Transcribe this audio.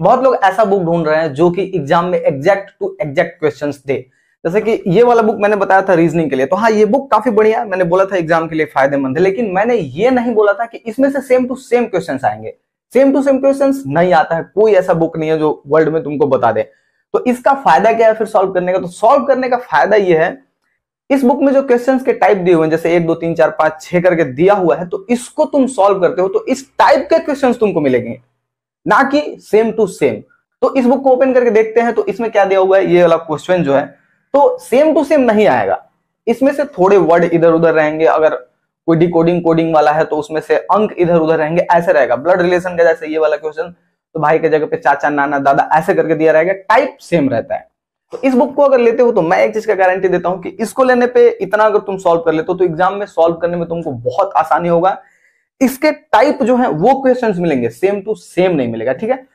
बहुत लोग ऐसा बुक ढूंढ रहे हैं जो कि एग्जाम में एग्जैक्ट टू एग्जैक्ट क्वेश्चन दे जैसे कि ये वाला बुक मैंने बताया था रीजनिंग के लिए तो हाँ ये बुक काफी बढ़िया है मैंने बोला था एग्जाम के लिए फायदेमंद है लेकिन मैंने ये नहीं बोला था कि इसमें से सेम टू सेम क्वेश्चन आएंगे सेम टू सेम क्वेश्चन नहीं आता है कोई ऐसा बुक नहीं है जो वर्ल्ड में तुमको बता दे तो इसका फायदा क्या है फिर सॉल्व करने का तो सॉल्व करने का फायदा यह है इस बुक में जो क्वेश्चंस के टाइप दिए हुए हैं जैसे एक दो तीन चार पांच छह करके दिया हुआ है तो इसको तुम सॉल्व करते हो तो इस टाइप के क्वेश्चंस तुमको मिलेंगे ना कि सेम टू सेम तो इस बुक को ओपन करके देखते हैं तो इसमें क्या दिया हुआ है ये वाला क्वेश्चन जो है तो सेम टू सेम नहीं आएगा इसमें से थोड़े वर्ड इधर उधर रहेंगे अगर कोई डिकोडिंग कोडिंग वाला है तो उसमें से अंक इधर उधर रहेंगे ऐसे रहेगा ब्लड रिलेशन का जैसे ये वाला क्वेश्चन तो भाई के जगह पे चाचा नाना दादा ऐसे करके दिया रहेगा टाइप सेम रहता है तो इस बुक को अगर लेते हो तो मैं एक चीज का गारंटी देता हूं कि इसको लेने पे इतना अगर तुम सॉल्व कर लेते हो तो एग्जाम में सॉल्व करने में तुमको बहुत आसानी होगा इसके टाइप जो है वो क्वेश्चन मिलेंगे सेम टू सेम नहीं मिलेगा ठीक है